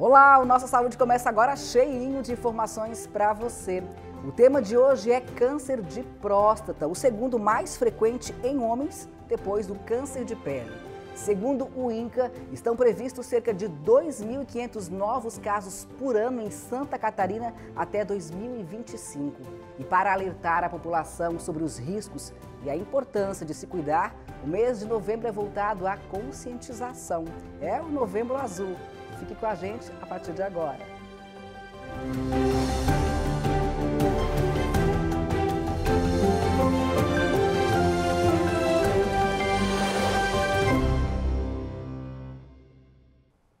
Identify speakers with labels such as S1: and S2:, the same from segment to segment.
S1: Olá, o Nossa Saúde começa agora cheinho de informações para você. O tema de hoje é câncer de próstata, o segundo mais frequente em homens depois do câncer de pele. Segundo o INCA, estão previstos cerca de 2.500 novos casos por ano em Santa Catarina até 2025. E para alertar a população sobre os riscos e a importância de se cuidar, o mês de novembro é voltado à conscientização. É o Novembro Azul. Fique com a gente a partir de agora.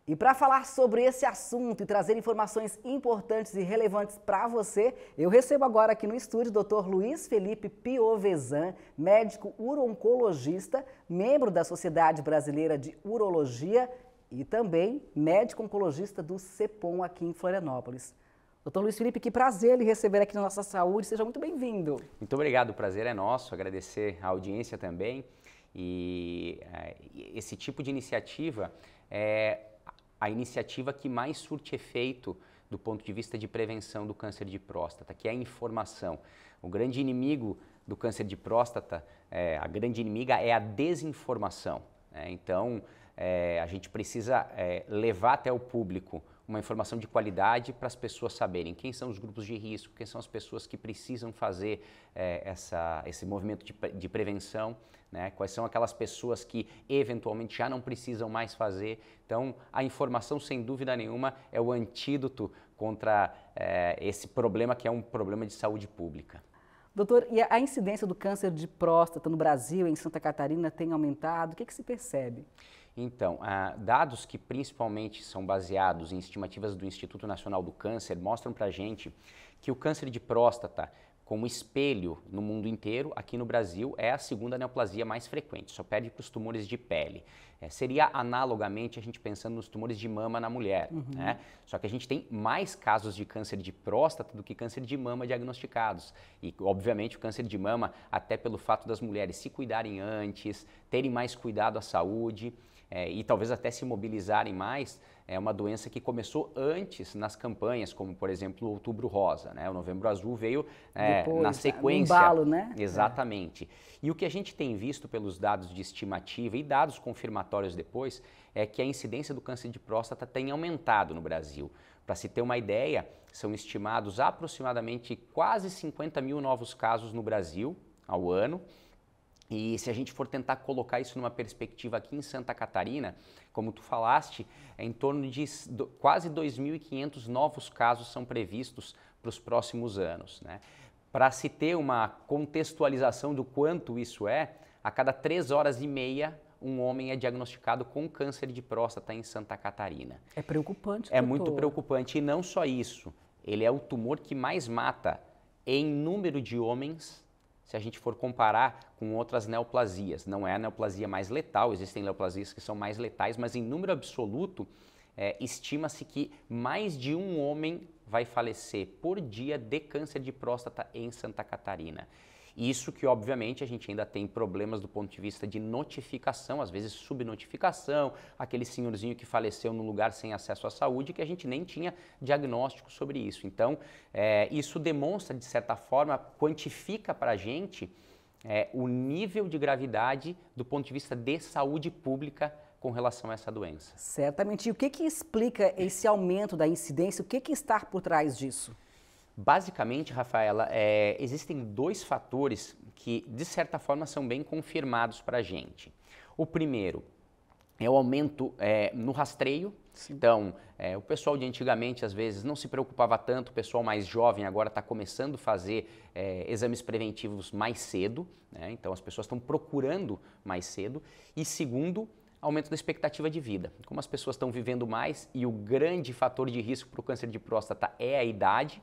S1: E para falar sobre esse assunto e trazer informações importantes e relevantes para você, eu recebo agora aqui no estúdio o Dr. Luiz Felipe Piovesan, médico uro-oncologista, membro da Sociedade Brasileira de Urologia, e também médico oncologista do CEPOM aqui em Florianópolis. Doutor Luiz Felipe, que prazer lhe receber aqui na Nossa Saúde, seja muito bem-vindo.
S2: Muito obrigado, o prazer é nosso, agradecer a audiência também. Eh, e esse tipo de iniciativa é a iniciativa que mais surte efeito do ponto de vista de prevenção do câncer de próstata, que é a informação. O grande inimigo do câncer de próstata, é, a grande inimiga é a desinformação. Né? Então, é, a gente precisa é, levar até o público uma informação de qualidade para as pessoas saberem quem são os grupos de risco, quem são as pessoas que precisam fazer é, essa, esse movimento de, de prevenção, né? quais são aquelas pessoas que eventualmente já não precisam mais fazer. Então, a informação, sem dúvida nenhuma, é o antídoto contra é, esse problema que é um problema de saúde pública.
S1: Doutor, e a incidência do câncer de próstata no Brasil, em Santa Catarina, tem aumentado? O que, é que se percebe?
S2: Então, ah, dados que principalmente são baseados em estimativas do Instituto Nacional do Câncer mostram para gente que o câncer de próstata, como espelho no mundo inteiro, aqui no Brasil é a segunda neoplasia mais frequente, só perde para os tumores de pele. É, seria analogamente a gente pensando nos tumores de mama na mulher, uhum. né? Só que a gente tem mais casos de câncer de próstata do que câncer de mama diagnosticados. E, obviamente, o câncer de mama, até pelo fato das mulheres se cuidarem antes, terem mais cuidado à saúde é, e talvez até se mobilizarem mais, é uma doença que começou antes nas campanhas, como por exemplo o Outubro Rosa, né? O Novembro Azul veio é, Depois, é, na sequência. Um embalo, né? É. Exatamente. É. E o que a gente tem visto pelos dados de estimativa e dados confirmatórios depois é que a incidência do câncer de próstata tem aumentado no Brasil. Para se ter uma ideia, são estimados aproximadamente quase 50 mil novos casos no Brasil ao ano. E se a gente for tentar colocar isso numa perspectiva aqui em Santa Catarina, como tu falaste, é em torno de quase 2.500 novos casos são previstos para os próximos anos. Né? Para se ter uma contextualização do quanto isso é, a cada três horas e meia um homem é diagnosticado com câncer de próstata em Santa Catarina.
S1: É preocupante. É muito
S2: preocupante e não só isso. Ele é o tumor que mais mata em número de homens, se a gente for comparar com outras neoplasias. Não é a neoplasia mais letal, existem neoplasias que são mais letais, mas em número absoluto, é, estima-se que mais de um homem vai falecer por dia de câncer de próstata em Santa Catarina. Isso que, obviamente, a gente ainda tem problemas do ponto de vista de notificação, às vezes subnotificação, aquele senhorzinho que faleceu num lugar sem acesso à saúde, que a gente nem tinha diagnóstico sobre isso. Então, é, isso demonstra, de certa forma, quantifica para a gente é, o nível de gravidade do ponto de vista de saúde pública com relação a essa doença.
S1: Certamente. E o que, que explica esse aumento da incidência? O que, que está por trás disso?
S2: Basicamente, Rafaela, é, existem dois fatores que, de certa forma, são bem confirmados para a gente. O primeiro é o aumento é, no rastreio. Sim. Então, é, o pessoal de antigamente, às vezes, não se preocupava tanto, o pessoal mais jovem agora está começando a fazer é, exames preventivos mais cedo, né? então as pessoas estão procurando mais cedo. E segundo, aumento da expectativa de vida. Como as pessoas estão vivendo mais e o grande fator de risco para o câncer de próstata é a idade,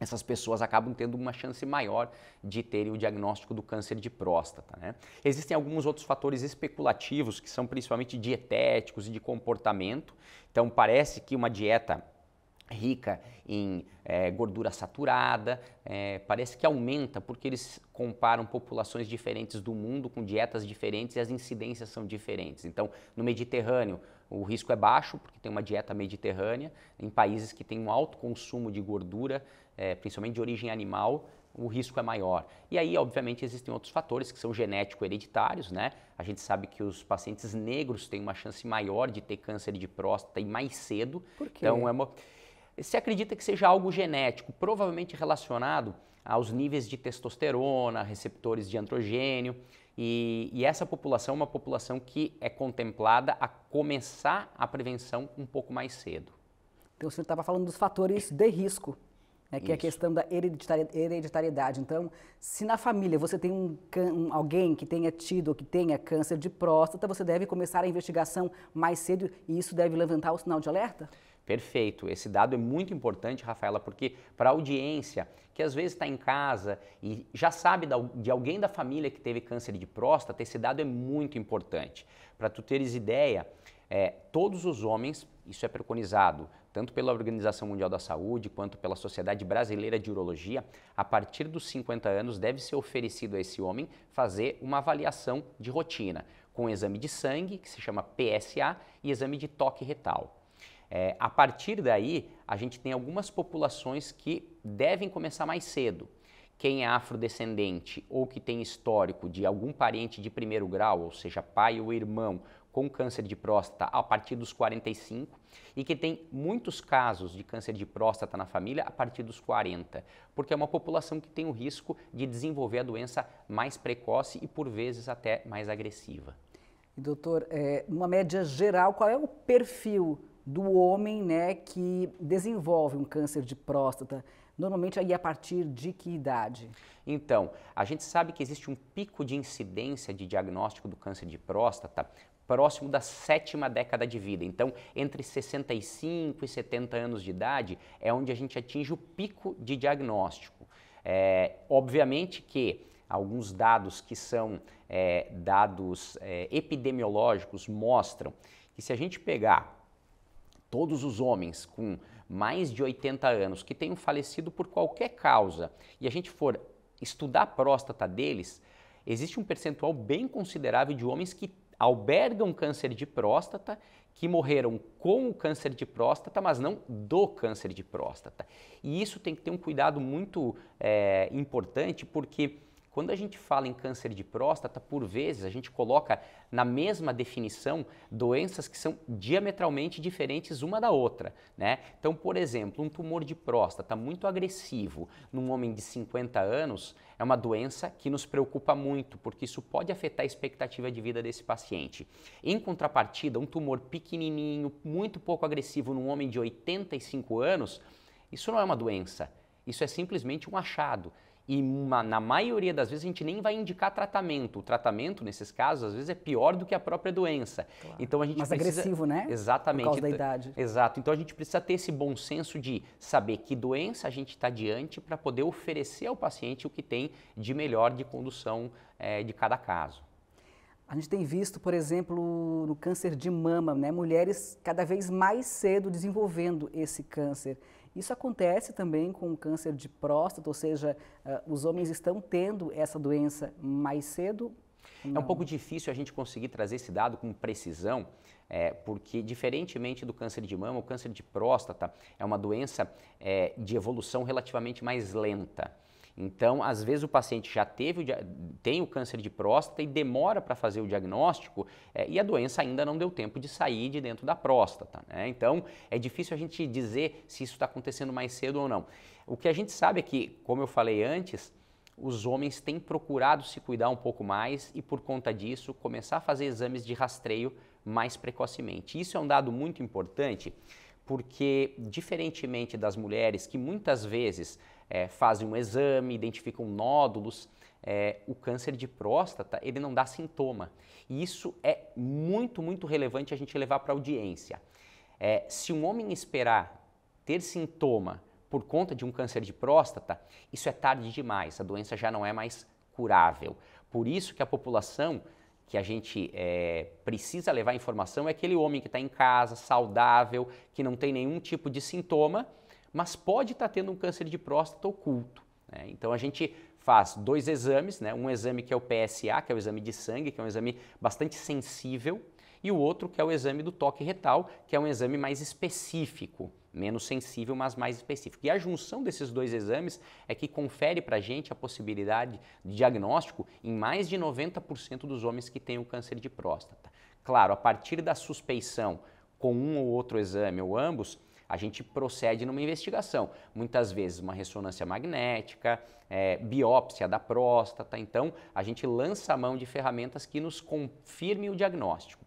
S2: essas pessoas acabam tendo uma chance maior de terem o diagnóstico do câncer de próstata. Né? Existem alguns outros fatores especulativos que são principalmente dietéticos e de comportamento. Então parece que uma dieta rica em é, gordura saturada, é, parece que aumenta porque eles comparam populações diferentes do mundo com dietas diferentes e as incidências são diferentes. Então, no Mediterrâneo, o risco é baixo porque tem uma dieta mediterrânea. Em países que têm um alto consumo de gordura, é, principalmente de origem animal, o risco é maior. E aí, obviamente, existem outros fatores que são genético-hereditários, né? A gente sabe que os pacientes negros têm uma chance maior de ter câncer de próstata e mais cedo. Por quê? Então, é uma se acredita que seja algo genético, provavelmente relacionado aos níveis de testosterona, receptores de androgênio. E, e, essa população é uma população que é contemplada a começar a prevenção um pouco mais cedo.
S1: Então, o senhor estava falando dos fatores de risco, né, que Isso. é a questão da hereditariedade. Então, se na família você tem um, um, alguém que tenha tido ou que tenha câncer de próstata, você deve começar a investigação mais cedo e isso deve levantar o sinal de alerta?
S2: Perfeito. Esse dado é muito importante, Rafaela, porque para a audiência que às vezes está em casa e já sabe de alguém da família que teve câncer de próstata, esse dado é muito importante. Para tu teres ideia, é, todos os homens, isso é preconizado tanto pela Organização Mundial da Saúde quanto pela Sociedade Brasileira de Urologia, a partir dos 50 anos deve ser oferecido a esse homem fazer uma avaliação de rotina, com exame de sangue, que se chama PSA, e exame de toque retal. É, a partir daí, a gente tem algumas populações que devem começar mais cedo. Quem é afrodescendente ou que tem histórico de algum parente de primeiro grau, ou seja, pai ou irmão, com câncer de próstata a partir dos 45 e que tem muitos casos de câncer de próstata na família a partir dos 40, porque é uma população que tem o risco de desenvolver a doença mais precoce e por vezes até mais agressiva.
S1: doutor, é, média geral, qual é o perfil do homem né, que desenvolve um câncer de próstata? Normalmente aí a partir de que idade?
S2: Então, a gente sabe que existe um pico de incidência de diagnóstico do câncer de próstata próximo da sétima década de vida. Então, entre 65 e 70 anos de idade é onde a gente atinge o pico de diagnóstico. É, obviamente que alguns dados que são é, dados é, epidemiológicos mostram que se a gente pegar todos os homens com mais de 80 anos que tenham falecido por qualquer causa e a gente for estudar a próstata deles, existe um percentual bem considerável de homens que albergam câncer de próstata, que morreram com o câncer de próstata, mas não do câncer de próstata. E isso tem que ter um cuidado muito é, importante, porque quando a gente fala em câncer de próstata, por vezes a gente coloca na mesma definição doenças que são diametralmente diferentes uma da outra, né? Então, por exemplo, um tumor de próstata muito agressivo num homem de 50 anos é uma doença que nos preocupa muito, porque isso pode afetar a expectativa de vida desse paciente. Em contrapartida, um tumor pequenininho, muito pouco agressivo num homem de 85 anos, isso não é uma doença, isso é simplesmente um achado e uma, na maioria das vezes a gente nem vai indicar tratamento. O tratamento, nesses casos, às vezes é pior do que a própria doença. Claro. Então a gente Mais precisa... agressivo, né? Exatamente. Por causa da idade. Exato. Então a gente precisa ter esse bom senso de saber que doença a gente está diante para poder oferecer ao paciente o que tem de melhor de condução é, de cada caso.
S1: A gente tem visto, por exemplo, no câncer de mama, né, mulheres cada vez mais cedo desenvolvendo esse câncer. Isso acontece também com o câncer de próstata, ou seja, uh, os homens estão tendo essa doença mais cedo?
S2: Não. É um pouco difícil a gente conseguir trazer esse dado com precisão, é, porque, diferentemente do câncer de mama, o câncer de próstata é uma doença é, de evolução relativamente mais lenta. Então, às vezes o paciente já teve o, tem o câncer de próstata e demora para fazer o diagnóstico é, e a doença ainda não deu tempo de sair de dentro da próstata. Né? Então, é difícil a gente dizer se isso está acontecendo mais cedo ou não. O que a gente sabe é que, como eu falei antes, os homens têm procurado se cuidar um pouco mais e, por conta disso, começar a fazer exames de rastreio mais precocemente. Isso é um dado muito importante porque, diferentemente das mulheres que muitas vezes é, fazem um exame, identificam nódulos. É, o câncer de próstata ele não dá sintoma. E isso é muito, muito relevante a gente levar para a audiência. É, se um homem esperar ter sintoma por conta de um câncer de próstata, isso é tarde demais, a doença já não é mais curável. Por isso que a população que a gente é, precisa levar informação é aquele homem que está em casa, saudável, que não tem nenhum tipo de sintoma mas pode estar tá tendo um câncer de próstata oculto. Né? Então a gente faz dois exames, né? um exame que é o PSA, que é o exame de sangue, que é um exame bastante sensível, e o outro que é o exame do toque retal, que é um exame mais específico, menos sensível, mas mais específico. E a junção desses dois exames é que confere para a gente a possibilidade de diagnóstico em mais de 90% dos homens que têm o câncer de próstata. Claro, a partir da suspeição com um ou outro exame ou ambos, a gente procede numa investigação. Muitas vezes uma ressonância magnética, é, biópsia da próstata. Então, a gente lança a mão de ferramentas que nos confirmem o diagnóstico.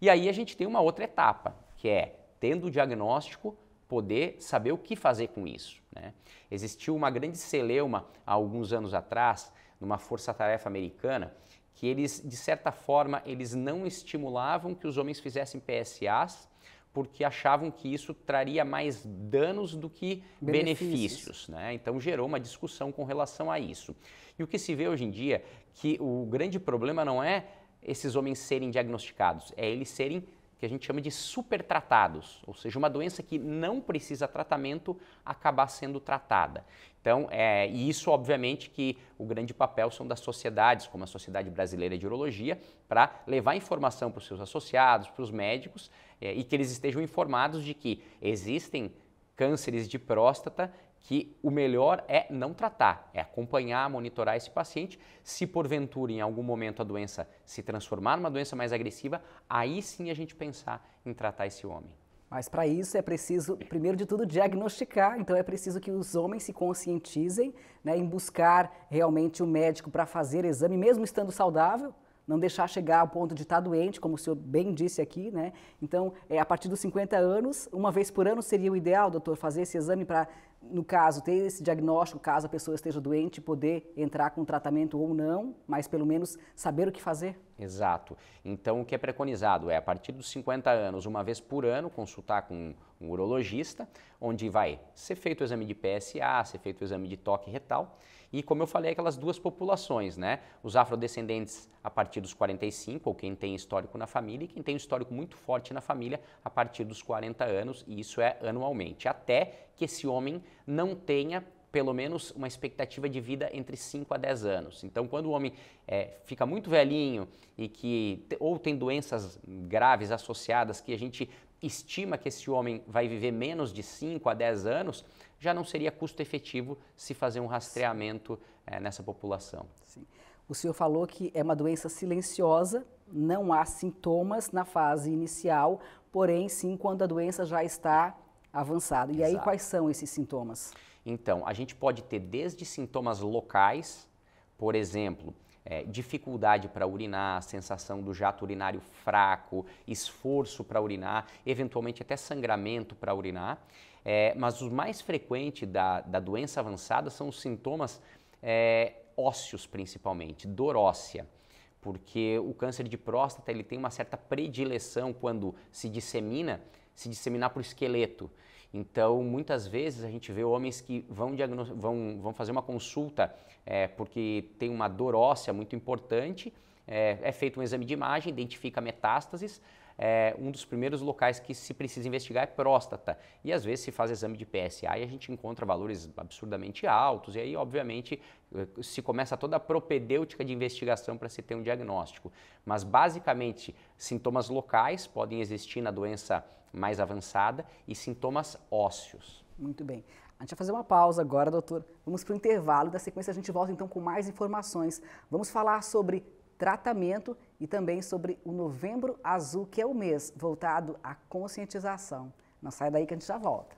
S2: E aí a gente tem uma outra etapa, que é, tendo o diagnóstico, poder saber o que fazer com isso. Né? Existiu uma grande celeuma há alguns anos atrás, numa força-tarefa americana, que eles, de certa forma, eles não estimulavam que os homens fizessem PSAs, porque achavam que isso traria mais danos do que benefícios. benefícios né? Então gerou uma discussão com relação a isso. E o que se vê hoje em dia é que o grande problema não é esses homens serem diagnosticados, é eles serem que a gente chama de supertratados, ou seja, uma doença que não precisa tratamento acabar sendo tratada. Então, é, e isso obviamente que o grande papel são das sociedades, como a Sociedade Brasileira de Urologia, para levar informação para os seus associados, para os médicos, é, e que eles estejam informados de que existem cânceres de próstata que o melhor é não tratar, é acompanhar, monitorar esse paciente. Se porventura em algum momento a doença se transformar numa doença mais agressiva, aí sim a gente pensar em tratar esse homem.
S1: Mas para isso é preciso, primeiro de tudo, diagnosticar. Então é preciso que os homens se conscientizem né, em buscar realmente o um médico para fazer exame, mesmo estando saudável, não deixar chegar ao ponto de estar doente, como o senhor bem disse aqui, né? Então, é, a partir dos 50 anos, uma vez por ano seria o ideal, doutor, fazer esse exame para, no caso, ter esse diagnóstico, caso a pessoa esteja doente, poder entrar com tratamento ou não, mas pelo menos saber o que fazer?
S2: Exato. Então, o que é preconizado é, a partir dos 50 anos, uma vez por ano, consultar com um urologista, onde vai ser feito o exame de PSA, ser feito o exame de toque retal, e como eu falei, aquelas duas populações, né? Os afrodescendentes a partir dos 45, ou quem tem histórico na família, e quem tem um histórico muito forte na família a partir dos 40 anos, e isso é anualmente, até que esse homem não tenha pelo menos uma expectativa de vida entre 5 a 10 anos. Então, quando o homem é, fica muito velhinho e que ou tem doenças graves associadas que a gente estima que esse homem vai viver menos de 5 a 10 anos, já não seria custo efetivo se fazer um rastreamento é, nessa população. Sim.
S1: O senhor falou que é uma doença silenciosa, não há sintomas na fase inicial, porém sim quando a doença já está avançada. E Exato. aí quais são esses sintomas?
S2: Então, a gente pode ter desde sintomas locais, por exemplo, é, dificuldade para urinar, sensação do jato urinário fraco, esforço para urinar, eventualmente até sangramento para urinar. É, mas o mais frequente da, da doença avançada são os sintomas é, ósseos, principalmente, dor óssea. Porque o câncer de próstata ele tem uma certa predileção quando se dissemina, se disseminar para o esqueleto. Então, muitas vezes a gente vê homens que vão, vão, vão fazer uma consulta é, porque tem uma dor óssea muito importante, é, é feito um exame de imagem, identifica metástases, é, um dos primeiros locais que se precisa investigar é próstata. E às vezes se faz exame de PSA e a gente encontra valores absurdamente altos, e aí, obviamente, se começa toda a propedêutica de investigação para se ter um diagnóstico. Mas, basicamente, sintomas locais podem existir na doença mais avançada e sintomas ósseos.
S1: Muito bem. A gente vai fazer uma pausa agora, doutor. Vamos para o intervalo. Da sequência, a gente volta então com mais informações. Vamos falar sobre tratamento e também sobre o Novembro Azul, que é o mês voltado à conscientização. Não sai daí que a gente já volta.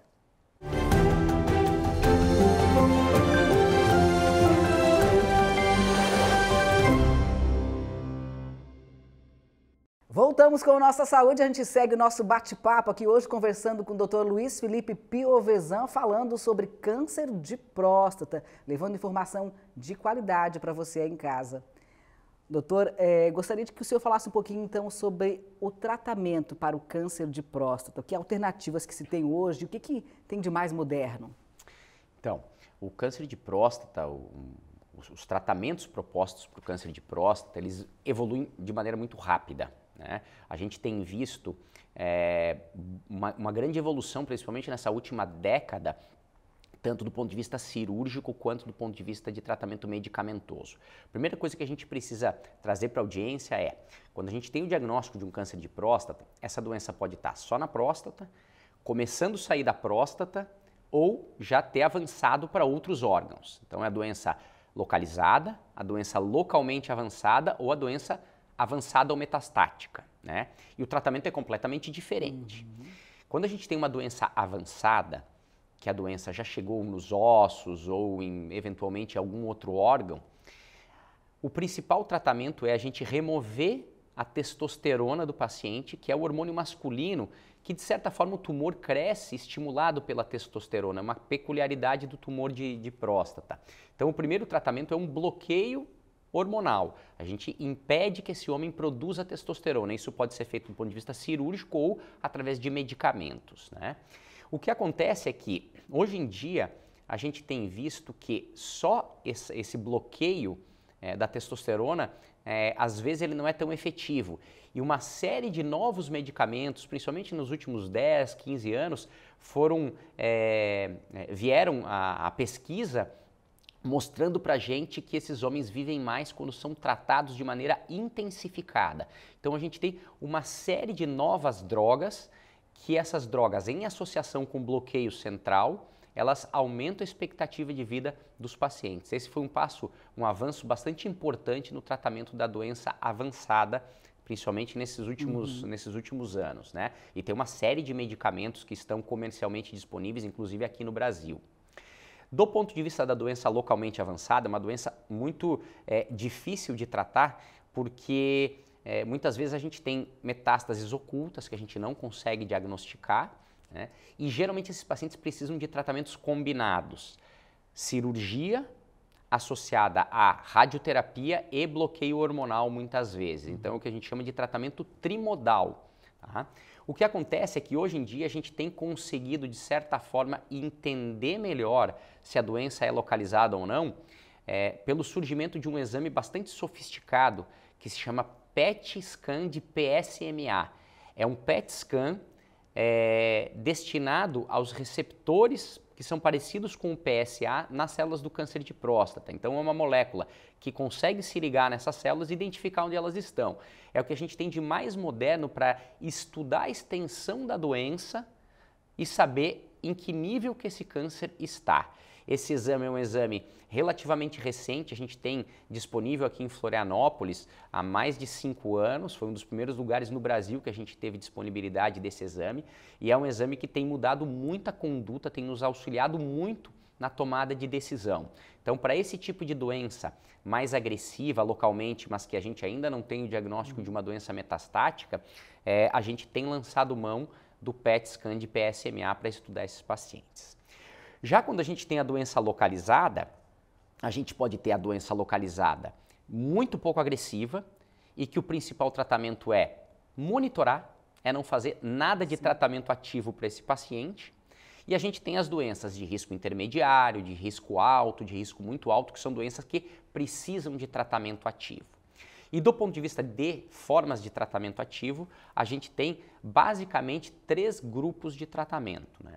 S1: Voltamos com Nossa Saúde, a gente segue o nosso bate-papo aqui hoje conversando com o Dr. Luiz Felipe Piovesan, falando sobre câncer de próstata, levando informação de qualidade para você aí em casa. Doutor, é, gostaria de que o senhor falasse um pouquinho então sobre o tratamento para o câncer de próstata, que alternativas que se tem hoje, o que, que tem de mais moderno?
S2: Então, o câncer de próstata, o, os, os tratamentos propostos para o câncer de próstata, eles evoluem de maneira muito rápida. Né? A gente tem visto é, uma, uma grande evolução, principalmente nessa última década, tanto do ponto de vista cirúrgico quanto do ponto de vista de tratamento medicamentoso. Primeira coisa que a gente precisa trazer para a audiência é, quando a gente tem o diagnóstico de um câncer de próstata, essa doença pode estar tá só na próstata, começando a sair da próstata ou já ter avançado para outros órgãos. Então é a doença localizada, a doença localmente avançada ou a doença avançada ou metastática, né? E o tratamento é completamente diferente. Uhum. Quando a gente tem uma doença avançada, que a doença já chegou nos ossos ou em eventualmente algum outro órgão, o principal tratamento é a gente remover a testosterona do paciente, que é o hormônio masculino, que de certa forma o tumor cresce estimulado pela testosterona, é uma peculiaridade do tumor de, de próstata. Então, o primeiro tratamento é um bloqueio hormonal. A gente impede que esse homem produza testosterona. Isso pode ser feito do ponto de vista cirúrgico ou através de medicamentos. Né? O que acontece é que, hoje em dia, a gente tem visto que só esse bloqueio é, da testosterona, é, às vezes ele não é tão efetivo. E uma série de novos medicamentos, principalmente nos últimos 10, 15 anos, foram, é, vieram à pesquisa mostrando para gente que esses homens vivem mais quando são tratados de maneira intensificada. Então a gente tem uma série de novas drogas que essas drogas, em associação com bloqueio central, elas aumentam a expectativa de vida dos pacientes. Esse foi um passo, um avanço bastante importante no tratamento da doença avançada, principalmente nesses últimos, uhum. nesses últimos anos, né? E tem uma série de medicamentos que estão comercialmente disponíveis, inclusive aqui no Brasil. Do ponto de vista da doença localmente avançada, é uma doença muito é, difícil de tratar, porque é, muitas vezes a gente tem metástases ocultas que a gente não consegue diagnosticar, né? e geralmente esses pacientes precisam de tratamentos combinados: cirurgia associada a radioterapia e bloqueio hormonal, muitas vezes. Então, é o que a gente chama de tratamento trimodal. Tá? O que acontece é que hoje em dia a gente tem conseguido, de certa forma, entender melhor se a doença é localizada ou não, é, pelo surgimento de um exame bastante sofisticado que se chama PET scan de PSMA. É um PET scan é, destinado aos receptores que são parecidos com o PSA nas células do câncer de próstata. Então, é uma molécula que consegue se ligar nessas células e identificar onde elas estão. É o que a gente tem de mais moderno para estudar a extensão da doença e saber em que nível que esse câncer está. Esse exame é um exame relativamente recente, a gente tem disponível aqui em Florianópolis há mais de cinco anos, foi um dos primeiros lugares no Brasil que a gente teve disponibilidade desse exame, e é um exame que tem mudado muita conduta, tem nos auxiliado muito na tomada de decisão. Então, para esse tipo de doença mais agressiva localmente, mas que a gente ainda não tem o diagnóstico de uma doença metastática, é, a gente tem lançado mão do PET scan de PSMA para estudar esses pacientes. Já quando a gente tem a doença localizada, a gente pode ter a doença localizada muito pouco agressiva e que o principal tratamento é monitorar, é não fazer nada de Sim. tratamento ativo para esse paciente. E a gente tem as doenças de risco intermediário, de risco alto, de risco muito alto, que são doenças que precisam de tratamento ativo. E do ponto de vista de formas de tratamento ativo, a gente tem basicamente três grupos de tratamento. Né?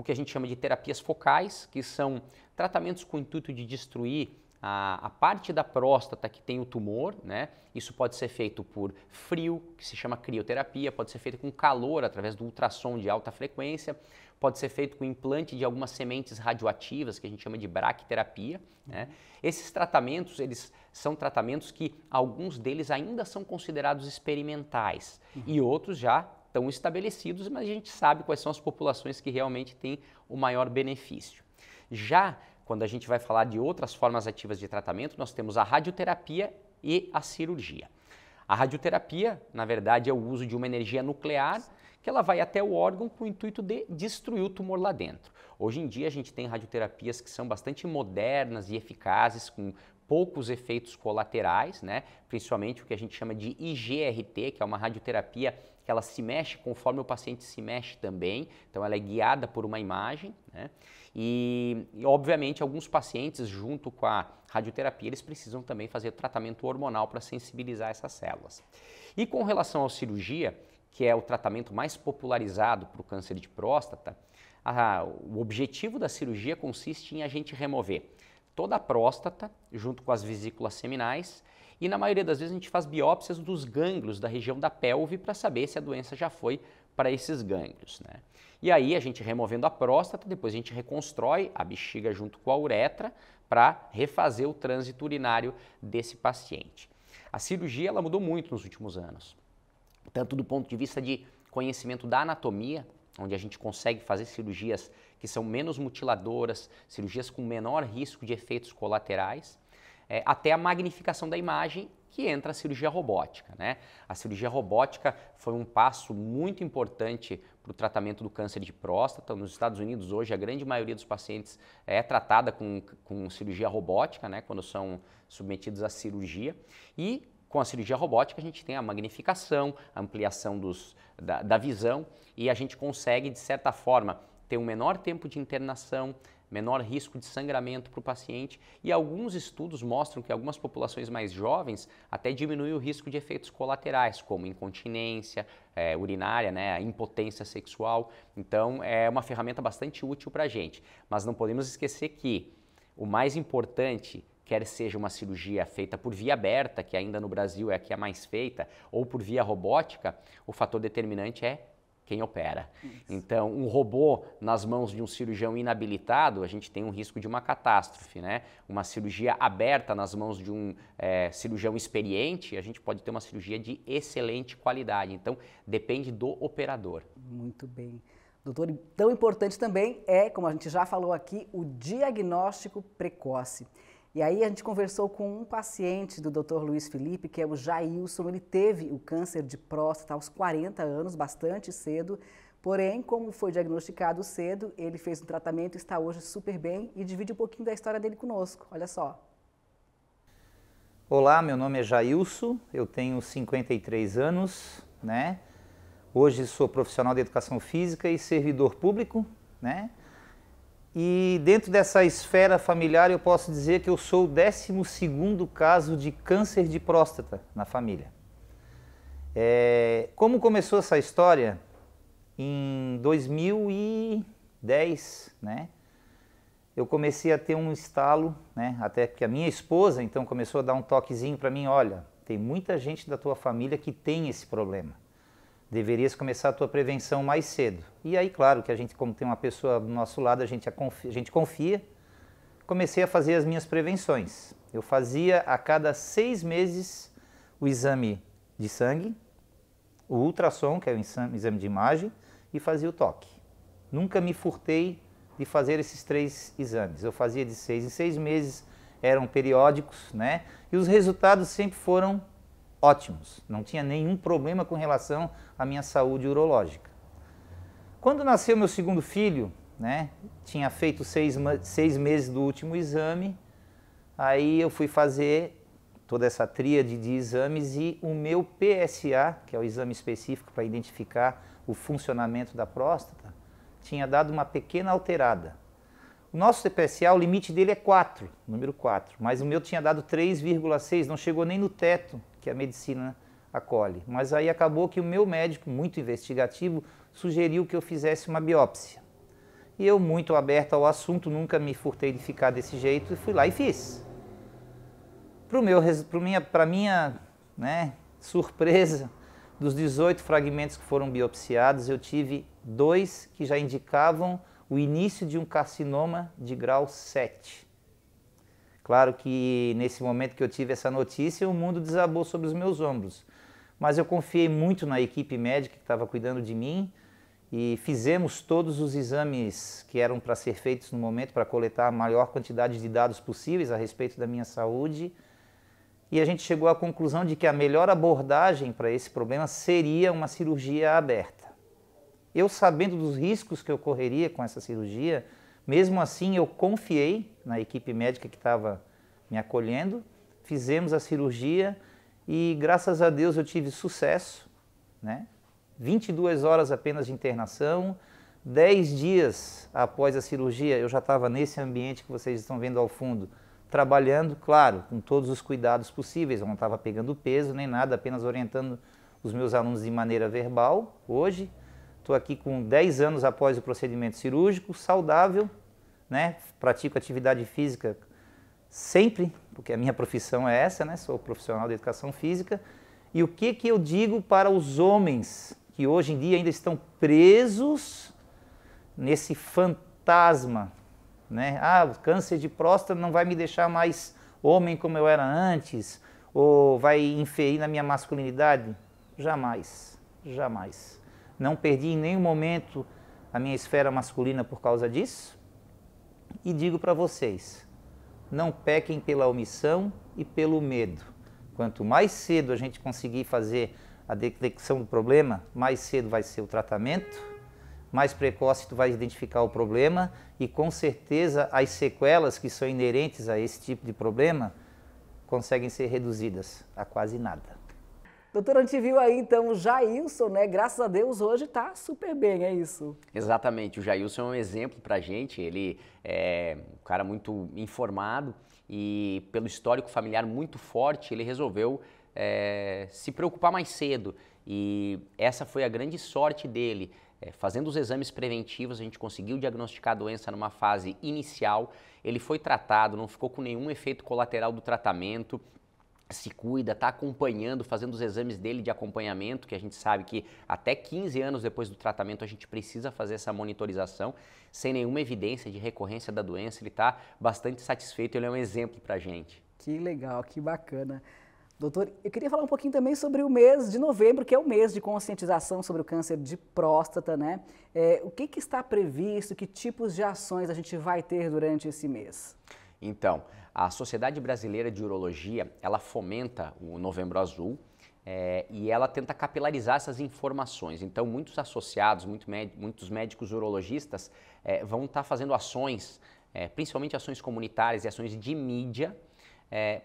S2: o que a gente chama de terapias focais, que são tratamentos com o intuito de destruir a, a, parte da próstata que tem o tumor, né? Isso pode ser feito por frio, que se chama crioterapia, pode ser feito com calor através do ultrassom de alta frequência, pode ser feito com implante de algumas sementes radioativas, que a gente chama de braquiterapia. Né? Esses tratamentos, eles são tratamentos que alguns deles ainda são considerados experimentais uhum. e outros já tão estabelecidos, mas a gente sabe quais são as populações que realmente têm o maior benefício. Já quando a gente vai falar de outras formas ativas de tratamento, nós temos a radioterapia e a cirurgia. A radioterapia, na verdade, é o uso de uma energia nuclear que ela vai até o órgão com o intuito de destruir o tumor lá dentro. Hoje em dia a gente tem radioterapias que são bastante modernas e eficazes, com poucos efeitos colaterais, né? principalmente o que a gente chama de IGRT, que é uma radioterapia que ela se mexe conforme o paciente se mexe também, então ela é guiada por uma imagem, né? E, e obviamente alguns pacientes junto com a radioterapia eles precisam também fazer tratamento hormonal para sensibilizar essas células. E com relação à cirurgia, que é o tratamento mais popularizado para o câncer de próstata, a, o objetivo da cirurgia consiste em a gente remover toda a próstata junto com as vesículas seminais e na maioria das vezes a gente faz biópsias dos gânglios da região da pelve para saber se a doença já foi para esses gânglios. Né? E aí a gente removendo a próstata, depois a gente reconstrói a bexiga junto com a uretra para refazer o trânsito urinário desse paciente. A cirurgia ela mudou muito nos últimos anos, tanto do ponto de vista de conhecimento da anatomia, onde a gente consegue fazer cirurgias que são menos mutiladoras, cirurgias com menor risco de efeitos colaterais, é, até a magnificação da imagem que entra a cirurgia robótica. Né? A cirurgia robótica foi um passo muito importante para o tratamento do câncer de próstata. Nos Estados Unidos, hoje, a grande maioria dos pacientes é tratada com, com cirurgia robótica, né? quando são submetidos à cirurgia. E com a cirurgia robótica, a gente tem a magnificação, a ampliação dos, da, da visão e a gente consegue, de certa forma, ter um menor tempo de internação, menor risco de sangramento para o paciente e alguns estudos mostram que algumas populações mais jovens até diminuem o risco de efeitos colaterais, como incontinência é, urinária, né, impotência sexual. Então é uma ferramenta bastante útil para a gente. Mas não podemos esquecer que o mais importante quer seja uma cirurgia feita por via aberta, que ainda no Brasil é a que é mais feita, ou por via robótica, o fator determinante é quem opera. Isso. Então, um robô nas mãos de um cirurgião inabilitado, a gente tem um risco de uma catástrofe, né? Uma cirurgia aberta nas mãos de um é, cirurgião experiente, a gente pode ter uma cirurgia de excelente qualidade. Então, depende do operador.
S1: Muito bem. Doutor, tão importante também é, como a gente já falou aqui, o diagnóstico precoce. E aí a gente conversou com um paciente do Dr. Luiz Felipe, que é o Jailson. Ele teve o câncer de próstata aos 40 anos, bastante cedo. Porém, como foi diagnosticado cedo, ele fez um tratamento, está hoje super bem e divide um pouquinho da história dele conosco. Olha só.
S3: Olá, meu nome é Jailson, eu tenho 53 anos, né? Hoje sou profissional de educação física e servidor público, né? E dentro dessa esfera familiar, eu posso dizer que eu sou o 12 caso de câncer de próstata na família. É, como começou essa história? Em 2010, né? Eu comecei a ter um estalo, né? Até que a minha esposa então começou a dar um toquezinho para mim, olha, tem muita gente da tua família que tem esse problema deverias começar a tua prevenção mais cedo. E aí, claro, que a gente, como tem uma pessoa do nosso lado, a gente, a confia, a gente confia, comecei a fazer as minhas prevenções. Eu fazia a cada seis meses o exame de sangue, o ultrassom, que é o exame de imagem, e fazia o toque. Nunca me furtei de fazer esses três exames. Eu fazia de seis em seis meses, eram periódicos, né? E os resultados sempre foram ótimos, não tinha nenhum problema com relação à minha saúde urológica. Quando nasceu meu segundo filho, né, tinha feito seis, seis meses do último exame, aí eu fui fazer toda essa tríade de exames e o meu PSA, que é o exame específico para identificar o funcionamento da próstata, tinha dado uma pequena alterada. O nosso PSA, o limite dele é 4, número 4, mas o meu tinha dado 3,6, não chegou nem no teto que a medicina acolhe. Mas aí acabou que o meu médico, muito investigativo, sugeriu que eu fizesse uma biópsia. E eu, muito aberto ao assunto, nunca me furtei de ficar desse jeito, e fui lá e fiz. Para minha, pra minha né, surpresa, dos 18 fragmentos que foram biopsiados, eu tive dois que já indicavam o início de um carcinoma de grau 7. Claro que nesse momento que eu tive essa notícia, o mundo desabou sobre os meus ombros. Mas eu confiei muito na equipe médica que estava cuidando de mim e fizemos todos os exames que eram para ser feitos no momento para coletar a maior quantidade de dados possíveis a respeito da minha saúde. E a gente chegou à conclusão de que a melhor abordagem para esse problema seria uma cirurgia aberta. Eu sabendo dos riscos que eu correria com essa cirurgia, mesmo assim eu confiei na equipe médica que estava me acolhendo, fizemos a cirurgia e graças a Deus eu tive sucesso, né? 22 horas apenas de internação, 10 dias após a cirurgia eu já estava nesse ambiente que vocês estão vendo ao fundo, trabalhando, claro, com todos os cuidados possíveis, eu não estava pegando peso nem nada, apenas orientando os meus alunos de maneira verbal. Hoje estou aqui com 10 anos após o procedimento cirúrgico, saudável, né, pratico atividade física sempre, porque a minha profissão é essa, né, sou profissional de educação física, e o que, que eu digo para os homens que hoje em dia ainda estão presos nesse fantasma, né? Ah, o câncer de próstata não vai me deixar mais homem como eu era antes, ou vai inferir na minha masculinidade? Jamais, jamais. Não perdi em nenhum momento a minha esfera masculina por causa disso. E digo para vocês: não pequem pela omissão e pelo medo. Quanto mais cedo a gente conseguir fazer a detecção do problema, mais cedo vai ser o tratamento, mais precoce tu vai identificar o problema e com certeza as sequelas que são inerentes a esse tipo de problema conseguem ser reduzidas a quase nada.
S1: Doutora, a gente viu aí então o Jailson, né? Graças a Deus hoje está super bem, é isso?
S2: Exatamente, o Jailson é um exemplo para gente. Ele é um cara muito informado e, pelo histórico familiar muito forte, ele resolveu é, se preocupar mais cedo. E essa foi a grande sorte dele. É, fazendo os exames preventivos, a gente conseguiu diagnosticar a doença numa fase inicial. Ele foi tratado, não ficou com nenhum efeito colateral do tratamento se cuida, está acompanhando, fazendo os exames dele de acompanhamento, que a gente sabe que até 15 anos depois do tratamento a gente precisa fazer essa monitorização, sem nenhuma evidência de recorrência da doença, ele está bastante satisfeito, ele é um exemplo para a gente. Que
S1: legal, que bacana. Doutor, eu queria falar um pouquinho também sobre o mês de novembro, que é o mês de conscientização sobre o câncer de próstata, né? É, o que, que está previsto, que tipos de
S2: ações a gente vai
S1: ter durante esse mês?
S2: Então, a Sociedade Brasileira de Urologia, ela fomenta o Novembro Azul é, e ela tenta capilarizar essas informações. Então, muitos associados, muito muitos médicos urologistas é, vão estar tá fazendo ações, é, principalmente ações comunitárias e ações de mídia,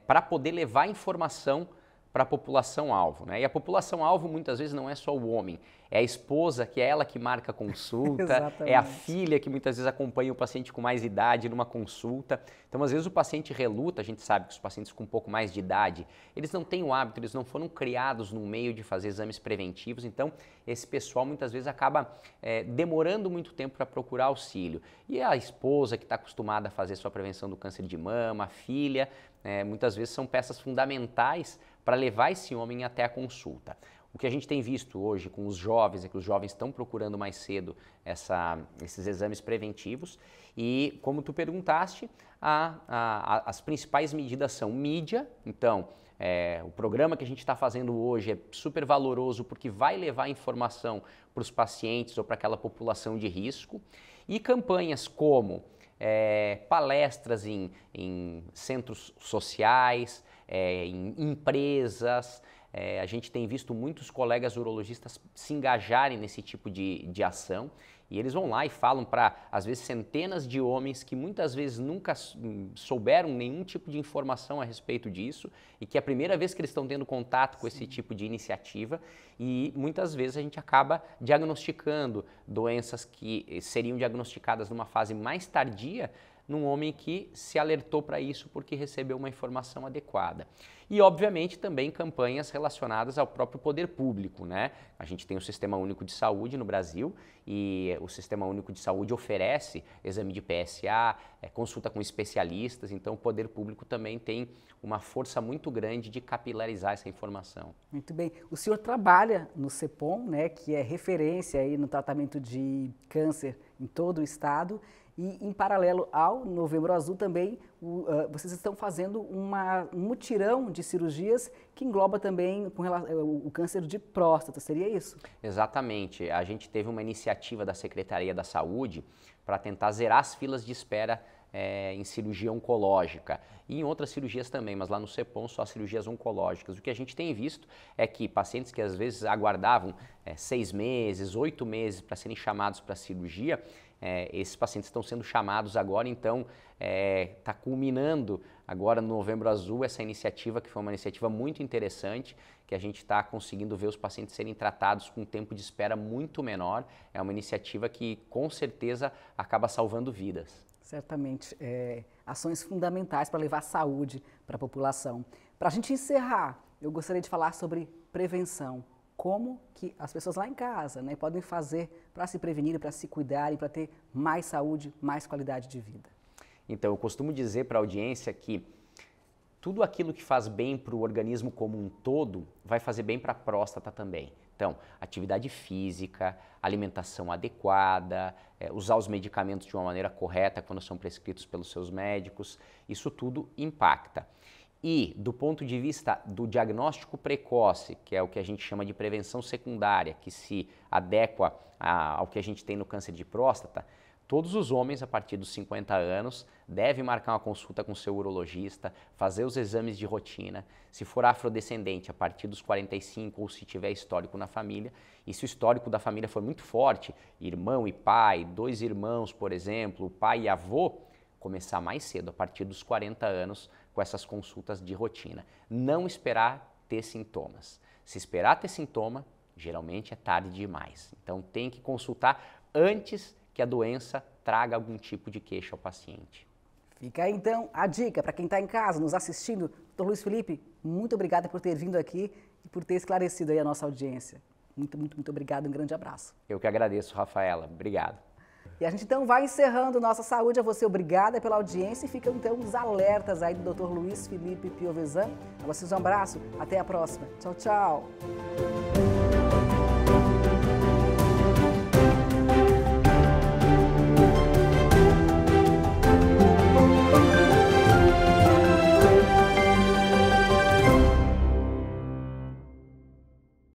S2: para poder levar informação para a população-alvo. Né? E a população-alvo muitas vezes não é só o homem, é a esposa, que é ela que marca a consulta, é a filha que muitas vezes acompanha o paciente com mais idade numa consulta. Então, às vezes o paciente reluta, a gente sabe que os pacientes com um pouco mais de idade, eles não têm o hábito, eles não foram criados no meio de fazer exames preventivos, então esse pessoal muitas vezes acaba é, demorando muito tempo para procurar auxílio. E a esposa que está acostumada a fazer sua prevenção do câncer de mama, a filha, né? muitas vezes são peças fundamentais para levar esse homem até a consulta. O que a gente tem visto hoje com os jovens é que os jovens estão procurando mais cedo essa, esses exames preventivos. E, como tu perguntaste, a, a, a, as principais medidas são mídia. Então, é, o programa que a gente está fazendo hoje é super valoroso porque vai levar informação para os pacientes ou para aquela população de risco. E campanhas como é, palestras em, em, centros sociais, é, em empresas. É, a gente tem visto muitos colegas urologistas se engajarem nesse tipo de, de ação. E eles vão lá e falam para, às vezes, centenas de homens que muitas vezes nunca hum, souberam nenhum tipo de informação a respeito disso e que é a primeira vez que eles estão tendo contato com Sim. esse tipo de iniciativa. E muitas vezes a gente acaba diagnosticando doenças que eh, seriam diagnosticadas numa fase mais tardia num homem que se alertou para isso porque recebeu uma informação adequada. E, obviamente, também campanhas relacionadas ao próprio poder público. Né? A gente tem o Sistema Único de Saúde no Brasil e o Sistema Único de Saúde oferece exame de PSA, é, consulta com especialistas, então o poder público também tem uma força muito grande de capilarizar essa informação.
S1: Muito bem. O senhor trabalha no CEPOM, né, que é referência aí no tratamento de câncer em todo o estado. E em paralelo ao Novembro Azul também, o, uh, vocês estão fazendo uma, um mutirão de cirurgias que engloba também relação, eh, o, o câncer de próstata, seria isso?
S2: Exatamente. A gente teve uma iniciativa da Secretaria da Saúde para tentar zerar as filas de espera é, em cirurgia oncológica e em outras cirurgias também, mas lá no CEPOM só cirurgias oncológicas. O que a gente tem visto é que pacientes que às vezes aguardavam é, seis meses, oito meses para serem chamados para cirurgia, é, esses pacientes estão sendo chamados agora, então está é, tá culminando agora no Novembro Azul essa iniciativa, que foi uma iniciativa muito interessante, que a gente está conseguindo ver os pacientes serem tratados com um tempo de espera muito menor. É uma iniciativa que com certeza acaba salvando vidas.
S1: Certamente. É, ações fundamentais para levar saúde para a população. Para a gente encerrar, eu gostaria de falar sobre prevenção como que as pessoas lá em casa né, podem fazer para se prevenir, para se cuidarem, para ter mais saúde, mais qualidade de vida.
S2: Então, eu costumo dizer para a audiência que tudo aquilo que faz bem para o organismo como um todo vai fazer bem para a próstata também. Então, atividade física, alimentação adequada, é, usar os medicamentos de uma maneira correta quando são prescritos pelos seus médicos, isso tudo impacta. E do ponto de vista do diagnóstico precoce, que é o que a gente chama de prevenção secundária, que se adequa a, ao que a gente tem no câncer de próstata, todos os homens a partir dos 50 anos devem marcar uma consulta com seu urologista, fazer os exames de rotina. Se for afrodescendente, a partir dos 45 ou se tiver histórico na família, e se o histórico da família for muito forte, irmão e pai, dois irmãos, por exemplo, pai e avô, começar mais cedo, a partir dos 40 anos, com essas consultas de rotina. Não esperar ter sintomas. Se esperar ter sintoma, geralmente é tarde demais. Então tem que consultar antes que a doença traga algum tipo de queixa ao paciente.
S1: Fica aí, então a dica para quem está em casa, nos assistindo. Doutor Luiz Felipe, muito obrigada por ter vindo aqui e por ter esclarecido aí a nossa audiência. Muito, muito, muito obrigado. Um grande abraço.
S2: Eu que agradeço, Rafaela. Obrigado.
S1: E a gente então vai encerrando nossa saúde. A você, obrigada pela audiência e ficam então os alertas aí do Dr. Luiz Felipe Piovesan. A vocês um abraço, até a próxima. Tchau, tchau.